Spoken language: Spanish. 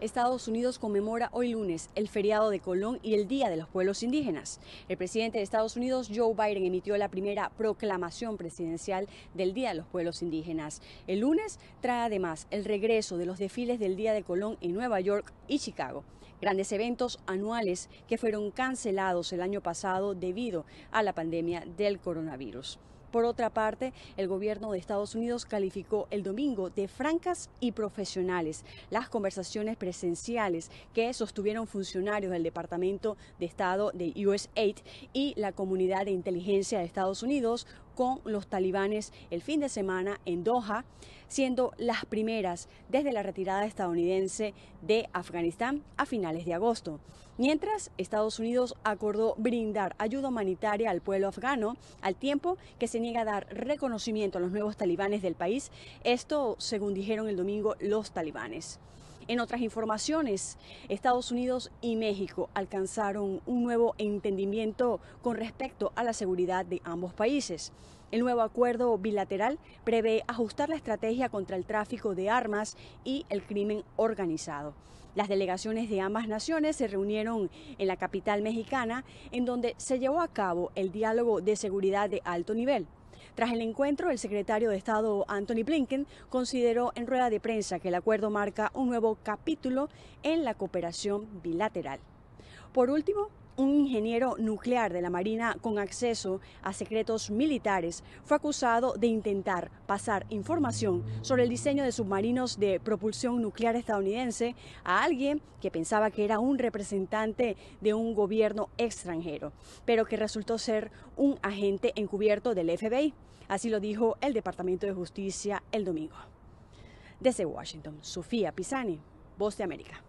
Estados Unidos conmemora hoy lunes el feriado de Colón y el Día de los Pueblos Indígenas. El presidente de Estados Unidos, Joe Biden, emitió la primera proclamación presidencial del Día de los Pueblos Indígenas. El lunes trae además el regreso de los desfiles del Día de Colón en Nueva York y Chicago, grandes eventos anuales que fueron cancelados el año pasado debido a la pandemia del coronavirus. Por otra parte, el gobierno de Estados Unidos calificó el domingo de francas y profesionales las conversaciones presenciales que sostuvieron funcionarios del Departamento de Estado de USAID y la Comunidad de Inteligencia de Estados Unidos con los talibanes el fin de semana en Doha, siendo las primeras desde la retirada estadounidense de Afganistán a finales de agosto. Mientras, Estados Unidos acordó brindar ayuda humanitaria al pueblo afgano al tiempo que se niega a dar reconocimiento a los nuevos talibanes del país, esto según dijeron el domingo los talibanes. En otras informaciones, Estados Unidos y México alcanzaron un nuevo entendimiento con respecto a la seguridad de ambos países. El nuevo acuerdo bilateral prevé ajustar la estrategia contra el tráfico de armas y el crimen organizado. Las delegaciones de ambas naciones se reunieron en la capital mexicana, en donde se llevó a cabo el diálogo de seguridad de alto nivel. Tras el encuentro, el secretario de Estado Anthony Blinken consideró en rueda de prensa que el acuerdo marca un nuevo capítulo en la cooperación bilateral. Por último, un ingeniero nuclear de la Marina con acceso a secretos militares fue acusado de intentar pasar información sobre el diseño de submarinos de propulsión nuclear estadounidense a alguien que pensaba que era un representante de un gobierno extranjero, pero que resultó ser un agente encubierto del FBI. Así lo dijo el Departamento de Justicia el domingo. Desde Washington, Sofía Pisani, Voz de América.